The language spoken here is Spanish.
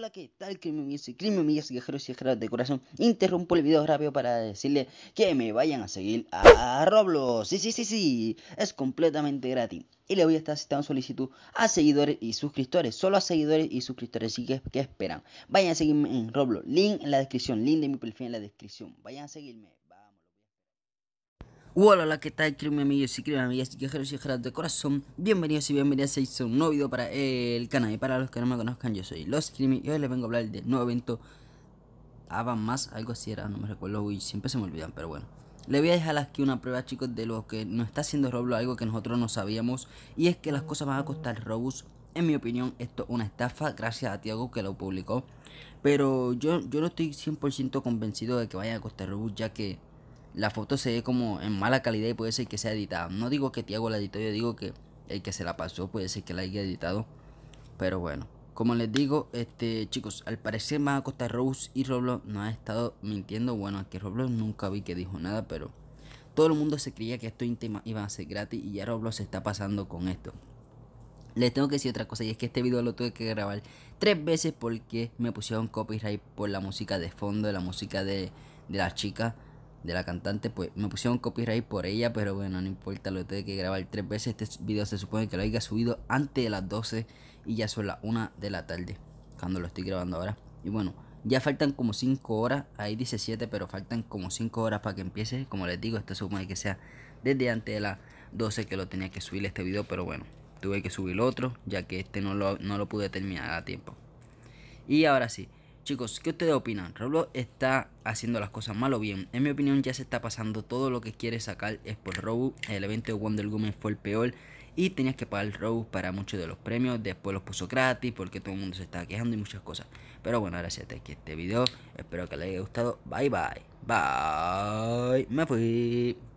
Hola, ¿qué tal? crimen Crimen, amigas y viajeros y guerreros de corazón. Interrumpo el video rápido para decirle que me vayan a seguir a Roblox. Sí, sí, sí, sí. Es completamente gratis. Y le voy a estar citando solicitud a seguidores y suscriptores. Solo a seguidores y suscriptores. Así que, esperan? Vayan a seguirme en Roblox. Link en la descripción. Link de mi perfil en la descripción. Vayan a seguirme. Hola, hola, ¿qué tal? Créanme amigos y créanme amigas y quejeros y de corazón Bienvenidos y bienvenidas a un nuevo video para el canal Y para los que no me conozcan, yo soy Los Crimi Y hoy les vengo a hablar del nuevo evento Avan ah, más, algo así era, no me recuerdo Y siempre se me olvidan, pero bueno le voy a dejar aquí una prueba chicos de lo que nos está haciendo Roblox Algo que nosotros no sabíamos Y es que las cosas van a costar Robux en mi opinión, esto es una estafa, gracias a Tiago que lo publicó. Pero yo, yo no estoy 100% convencido de que vaya a costar Robux, ya que la foto se ve como en mala calidad y puede ser que sea editada. No digo que Tiago la editó, yo digo que el que se la pasó puede ser que la haya editado. Pero bueno, como les digo, este chicos, al parecer más Costa Rose y Roblox no ha estado mintiendo. Bueno, aquí Roblox nunca vi que dijo nada, pero todo el mundo se creía que esto iba a ser gratis y ya Roblox se está pasando con esto. Les tengo que decir otra cosa y es que este video lo tuve que grabar tres veces porque me pusieron copyright por la música de fondo, la música de, de la chica de la cantante, pues me pusieron copyright por ella, pero bueno, no importa, lo tengo que grabar tres veces. Este video se supone que lo haya subido antes de las 12 y ya son las 1 de la tarde, cuando lo estoy grabando ahora. Y bueno, ya faltan como 5 horas, ahí dice 7, pero faltan como 5 horas para que empiece. Como les digo, este supone que sea desde antes de las 12 que lo tenía que subir este video, pero bueno, tuve que subir otro, ya que este no no lo pude terminar a tiempo. Y ahora sí. Chicos, ¿qué ustedes opinan? ¿Roblox está haciendo las cosas mal o bien? En mi opinión ya se está pasando todo lo que quiere sacar es por Robux. El evento de Wonder Woman fue el peor y tenías que pagar Robux para muchos de los premios. Después los puso gratis porque todo el mundo se estaba quejando y muchas cosas. Pero bueno, ahora a que aquí este video. Espero que les haya gustado. Bye, bye. Bye. Me fui.